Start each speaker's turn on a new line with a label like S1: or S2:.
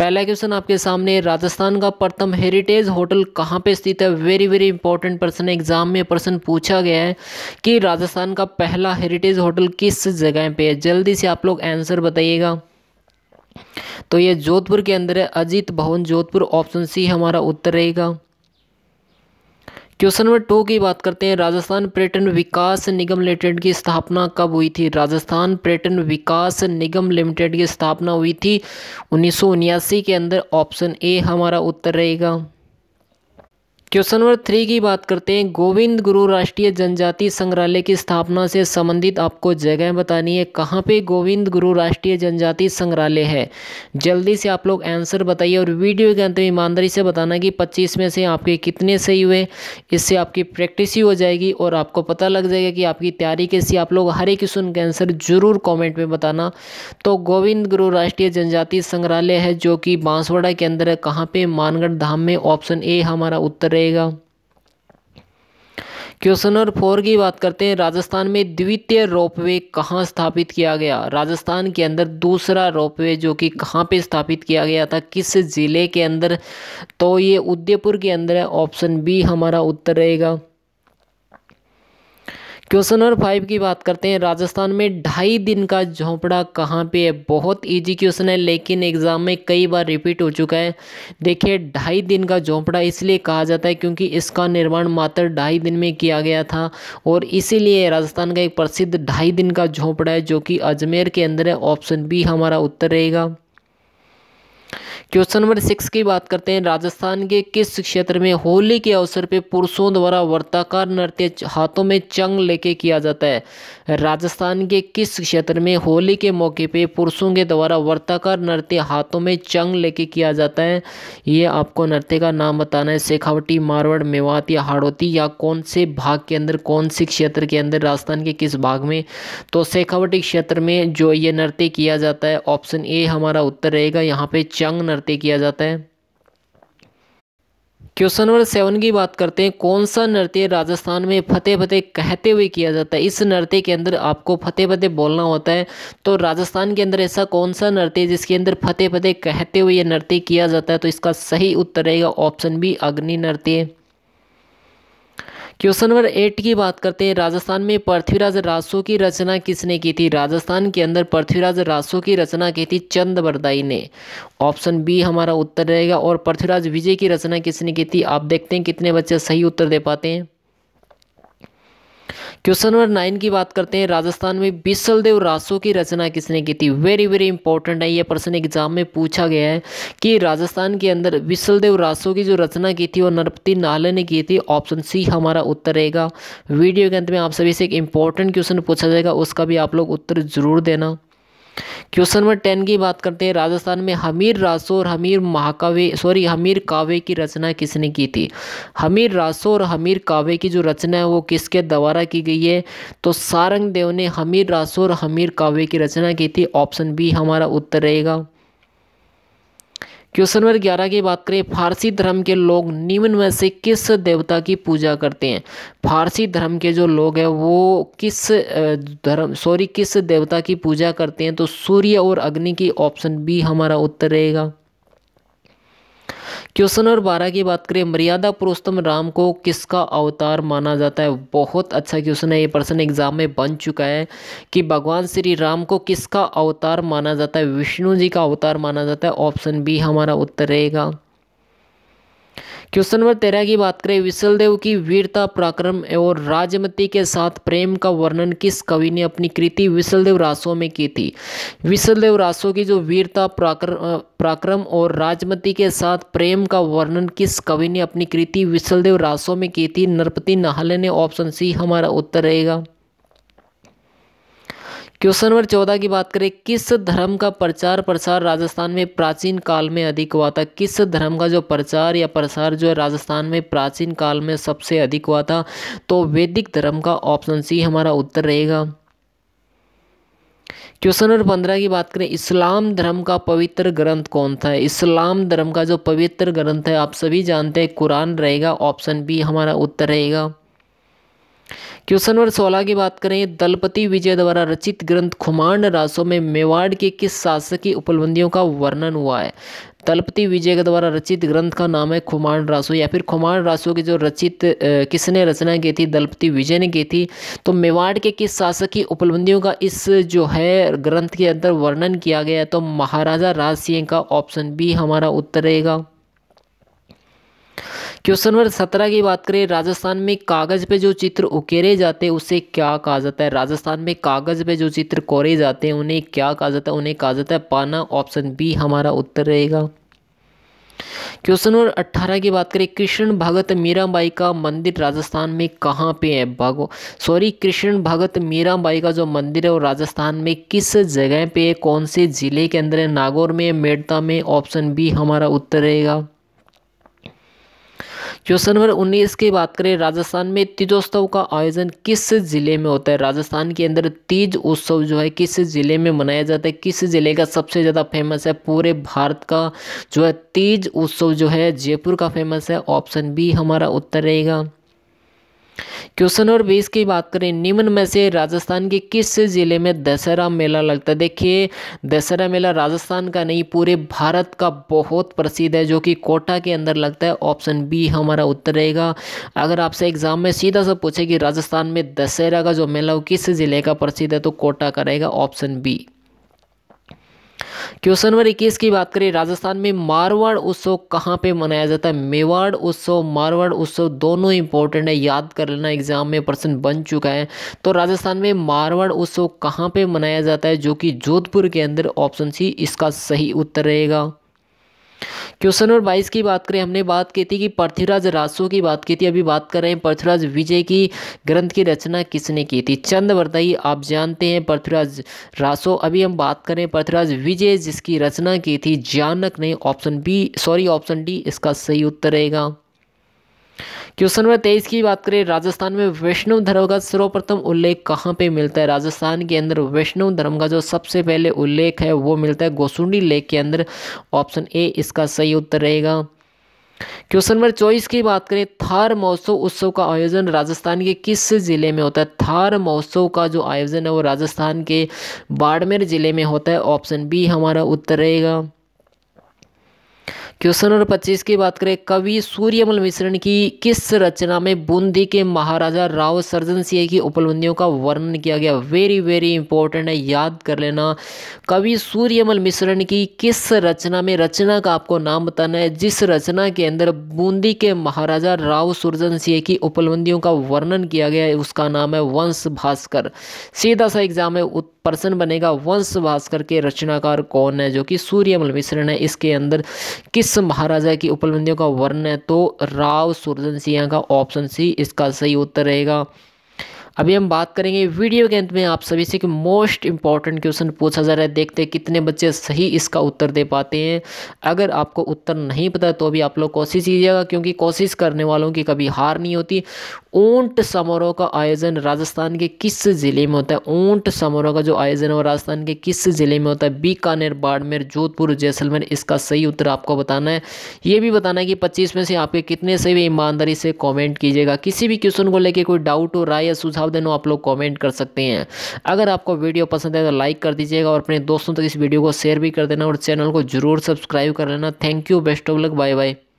S1: पहला क्वेश्चन आपके सामने राजस्थान का प्रथम हेरिटेज होटल कहाँ पे स्थित है वेरी वेरी इंपॉर्टेंट प्रश्न एग्जाम में प्रश्न पूछा गया है कि राजस्थान का पहला हेरिटेज होटल किस जगह पे है जल्दी से आप लोग आंसर बताइएगा तो ये जोधपुर के अंदर है अजीत भवन जोधपुर ऑप्शन सी हमारा उत्तर रहेगा क्वेश्चन नंबर टू की बात करते हैं राजस्थान पर्यटन विकास निगम लिमिटेड की स्थापना कब हुई थी राजस्थान पर्यटन विकास निगम लिमिटेड की स्थापना हुई थी उन्नीस के अंदर ऑप्शन ए हमारा उत्तर रहेगा क्वेश्चन नंबर थ्री की बात करते हैं गोविंद गुरु राष्ट्रीय जनजाति संग्रहालय की स्थापना से संबंधित आपको जगह बतानी है कहाँ पे गोविंद गुरु राष्ट्रीय जनजाति संग्रहालय है जल्दी से आप लोग आंसर बताइए और वीडियो के अंत में ईमानदारी से बताना कि 25 में से आपके कितने सही हुए इससे आपकी प्रैक्टिस ही हो जाएगी और आपको पता लग जाएगा कि आपकी तैयारी कैसी आप लोग हर एक क्वेश्चन का आंसर जरूर कॉमेंट में बताना तो गोविंद गुरु राष्ट्रीय जनजाति संग्रहालय है जो कि बांसवाड़ा के अंदर है कहाँ पर मानगढ़ धाम में ऑप्शन ए हमारा उत्तर है रहेगा क्वेश्चन नंबर फोर की बात करते हैं राजस्थान में द्वितीय रोपवे कहाँ स्थापित किया गया राजस्थान के अंदर दूसरा रोपवे जो कि कहाँ पे स्थापित किया गया था किस ज़िले के अंदर तो ये उदयपुर के अंदर है ऑप्शन बी हमारा उत्तर रहेगा क्वेश्चन नंबर फाइव की बात करते हैं राजस्थान में ढाई दिन का झोंपड़ा कहाँ पे है बहुत इजी क्वेश्चन है लेकिन एग्ज़ाम में कई बार रिपीट हो चुका है देखिए ढाई दिन का झोंपड़ा इसलिए कहा जाता है क्योंकि इसका निर्माण मात्र ढाई दिन में किया गया था और इसीलिए राजस्थान का एक प्रसिद्ध ढाई दिन का झोंपड़ा है जो कि अजमेर के अंदर है ऑप्शन बी हमारा उत्तर रहेगा क्वेश्चन नंबर सिक्स की बात करते हैं राजस्थान के किस क्षेत्र में होली के अवसर पर पुरुषों द्वारा वर्ताकार नृत्य हाथों में चंग लेके किया जाता है राजस्थान के किस क्षेत्र में होली के मौके पे पुरुषों के द्वारा वर्ताकार नृत्य हाथों में चंग लेके किया जाता है ये आपको नृत्य का नाम बताना है शेखावटी मारवाड़ मेवात या हाड़ौती या कौन से भाग के अंदर कौन से क्षेत्र के अंदर राजस्थान के किस भाग में तो शेखावटी क्षेत्र में जो ये नृत्य किया जाता है ऑप्शन ए हमारा उत्तर रहेगा यहाँ पे चंग नृत्य करते किया जाता है क्वेश्चन नंबर सेवन की बात करते हैं कौन सा नृत्य राजस्थान में फतेह फतेह कहते हुए किया जाता है इस नृत्य के अंदर आपको फतेह फतेह बोलना होता है तो राजस्थान के अंदर ऐसा कौन सा नृत्य जिसके अंदर फतेह फतेह कहते हुए यह नृत्य किया जाता है तो इसका सही उत्तर रहेगा ऑप्शन बी अग्नि नृत्य क्वेश्चन नंबर एट की बात करते हैं राजस्थान में पृथ्वीराज रासो की रचना किसने की थी राजस्थान के अंदर पृथ्वीराज रासो की रचना की थी चंद बरदाई ने ऑप्शन बी हमारा उत्तर रहेगा और पृथ्वीराज विजय की रचना किसने की थी आप देखते हैं कितने बच्चे सही उत्तर दे पाते हैं क्वेश्चन नंबर नाइन की बात करते हैं राजस्थान में बिसलदेव रासो की रचना किसने की थी वेरी वेरी इंपॉर्टेंट है ये प्रश्न एग्जाम में पूछा गया है कि राजस्थान के अंदर बिसलदेव रासो की जो रचना की थी वो नरपति नाले ने की थी ऑप्शन सी हमारा उत्तर रहेगा वीडियो के अंत में आप सभी से एक इंपॉर्टेंट क्वेश्चन पूछा जाएगा उसका भी आप लोग उत्तर जरूर देना क्वेश्चन नंबर टेन की बात करते हैं राजस्थान में हमीर रासो और हमीर महाकाव्य सॉरी हमीर काव्य की रचना किसने की थी हमीर रासो और हमीर काव्य की जो रचना है वो किसके द्वारा की गई है तो सारंग देव ने हमीर रासो और हमीर काव्य की रचना की थी ऑप्शन बी हमारा उत्तर रहेगा क्वेश्चन नंबर ग्यारह की बात करें फारसी धर्म के लोग निम्न में से किस देवता की पूजा करते हैं फारसी धर्म के जो लोग हैं वो किस धर्म सॉरी किस देवता की पूजा करते हैं तो सूर्य और अग्नि की ऑप्शन बी हमारा उत्तर रहेगा क्वेश्चन नंबर बारह की बात करें मर्यादा पुरुषोत्तम राम को किसका अवतार माना जाता है बहुत अच्छा क्वेश्चन है ये प्रश्न एग्जाम में बन चुका है कि भगवान श्री राम को किसका अवतार माना जाता है विष्णु जी का अवतार माना जाता है ऑप्शन बी हमारा उत्तर रहेगा क्वेश्चन नंबर तेरह की बात करें विशलदेव की वीरता पराक्रम और राजमती के साथ प्रेम का वर्णन किस कवि ने अपनी कृति विशलदेव रासों में की थी विशलदेव रासों की जो वीरता पराक्रम पराक्रम और राजमती के साथ प्रेम का वर्णन किस कवि ने अपनी कृति विशलदेव रासों में की थी नरपति नाहले ने ऑप्शन सी हमारा उत्तर रहेगा क्वेश्चन नंबर चौदह की बात करें किस धर्म का प्रचार प्रसार राजस्थान में प्राचीन काल में अधिक हुआ था किस धर्म का जो प्रचार या प्रसार जो है राजस्थान में प्राचीन काल में सबसे अधिक हुआ था तो वैदिक धर्म का ऑप्शन सी हमारा उत्तर रहेगा क्वेश्चन नंबर पंद्रह की बात करें इस्लाम धर्म का पवित्र ग्रंथ कौन था इस्लाम धर्म का जो पवित्र ग्रंथ है आप सभी जानते हैं कुरान रहेगा ऑप्शन बी हमारा उत्तर रहेगा क्वेश्चन नंबर सोलह की बात करें दलपति विजय द्वारा रचित ग्रंथ खुमांड रासों में मेवाड़ के किस शासकीय उपलब्धियों का वर्णन हुआ है दलपति विजय के द्वारा रचित ग्रंथ का नाम है खुमांड रासो या फिर खुमांड रासो की जो रचित किसने रचना की थी दलपति विजय ने की थी तो मेवाड़ के किस शासक की उपलब्धियों का इस जो है ग्रंथ के अंदर वर्णन किया गया है तो महाराजा राज सिंह का ऑप्शन बी हमारा उत्तर रहेगा क्वेश्चन नंबर सत्रह की बात करें राजस्थान में कागज़ पे जो चित्र उकेरे जाते हैं उसे क्या कहा जाता है राजस्थान में कागज़ पे जो चित्र कोरे जाते हैं उन्हें क्या कहा जाता है उन्हें कहा जाता है पाना ऑप्शन बी हमारा उत्तर रहेगा क्वेश्चन नंबर अट्ठारह की बात करें कृष्ण भगत मीराबाई का मंदिर राजस्थान में कहाँ पे है भागो सॉरी कृष्ण भगत मीराबाई का जो मंदिर है वो राजस्थान में किस जगह पे है कौन से ज़िले के अंदर है नागौर में मेड़ता में ऑप्शन बी हमारा उत्तर रहेगा क्वेश्चन नंबर उन्नीस की बात करें राजस्थान में तीजोत्सव का आयोजन किस जिले में होता है राजस्थान के अंदर तीज उत्सव जो है किस जिले में मनाया जाता है किस जिले का सबसे ज़्यादा फेमस है पूरे भारत का जो है तीज उत्सव जो है जयपुर का फेमस है ऑप्शन बी हमारा उत्तर रहेगा क्वेश्चन नंबर बीस की बात करें निम्न में से राजस्थान के किस ज़िले में दशहरा मेला लगता है देखिए दशहरा मेला राजस्थान का नहीं पूरे भारत का बहुत प्रसिद्ध है जो कि कोटा के अंदर लगता है ऑप्शन बी हमारा उत्तर रहेगा अगर आपसे एग्जाम में सीधा सा पूछे कि राजस्थान में दशहरा का जो मेला वो किस ज़िले का प्रसिद्ध है तो कोटा का रहेगा ऑप्शन बी क्वेश्चन नंबर इक्कीस की बात करें राजस्थान में मारवाड़ उत्सव कहाँ पे मनाया जाता है मेवाड़ उत्सव मारवाड़ उत्सव दोनों इंपॉर्टेंट है याद कर लेना एग्जाम में प्रश्न बन चुका है तो राजस्थान में मारवाड़ उत्सव कहाँ पे मनाया जाता है जो कि जोधपुर के अंदर ऑप्शन सी इसका सही उत्तर रहेगा क्वेश्चन नंबर बाईस की बात करें हमने बात की थी कि पृथ्वीराज रासो की बात की थी अभी बात कर रहे हैं पृथ्वीराज विजय की ग्रंथ की रचना किसने की थी चंद वर्दाई आप जानते हैं पृथ्वीराज रासो अभी हम बात करें पृथ्वीराज विजय जिसकी रचना की थी जानक ने option B sorry option D इसका सही उत्तर रहेगा क्वेश्चन नंबर तेईस की बात करें राजस्थान में वैष्णव धर्म का सर्वप्रथम उल्लेख कहाँ पे मिलता है राजस्थान के अंदर वैष्णव धर्म का जो सबसे पहले उल्लेख है वो मिलता है गोसुंडी लेक के अंदर ऑप्शन ए इसका सही उत्तर रहेगा क्वेश्चन नंबर चौबीस की बात करें थार महोत्सव उत्सव का आयोजन राजस्थान के किस ज़िले में होता है थार महोत्सव का जो आयोजन है वो राजस्थान के बाड़मेर ज़िले में होता है ऑप्शन बी हमारा उत्तर रहेगा क्वेश्चन नंबर पच्चीस की बात करें कवि सूर्यमल मिश्रण की किस रचना में बूंदी के महाराजा राव सर्जन सिंह की उपलब्धियों का वर्णन किया गया वेरी वेरी इंपॉर्टेंट है याद कर लेना कवि सूर्यमल मिश्रण की किस रचना में रचना का आपको नाम बताना है जिस रचना के अंदर बूंदी के महाराजा राव सुरजन सिंह की उपलब्धियों का वर्णन किया गया है उसका नाम है वंश भास्कर सीधा सा एग्जाम है प्रश्न बनेगा वंश भास्कर के रचनाकार कौन है जो कि सूर्यमल मिश्रण है इसके अंदर किस किस महाराजा की उपलब्धियों का वर्णन है तो राव सुरजन सिंह का ऑप्शन सी इसका सही उत्तर रहेगा अभी हम बात करेंगे वीडियो के अंत में आप सभी से कि मोस्ट इंपॉर्टेंट क्वेश्चन पूछा जा रहा है देखते हैं कितने बच्चे सही इसका उत्तर दे पाते हैं अगर आपको उत्तर नहीं पता तो भी आप लोग कोशिश कीजिएगा क्योंकि कोशिश करने वालों की कभी हार नहीं होती ऊंट समारोह का आयोजन राजस्थान के किस ज़िले में होता है ऊंट समारोह का जो आयोजन है वो राजस्थान के किस ज़िले में होता है बीकानेर बाड़मेर जोधपुर जैसलमेर इसका सही उत्तर आपको बताना है ये भी बताना है कि पच्चीस में से आपके कितने से भी ईमानदारी से कॉमेंट कीजिएगा किसी भी क्वेश्चन को लेकर कोई डाउट हो राय या सुझाव जवाब देना आप लोग कॉमेंट कर सकते हैं अगर आपको वीडियो पसंद है तो लाइक कर दीजिएगा और अपने दोस्तों तक इस वीडियो को शेयर भी कर देना और चैनल को जरूर सब्सक्राइब कर लेना thank you best of luck bye bye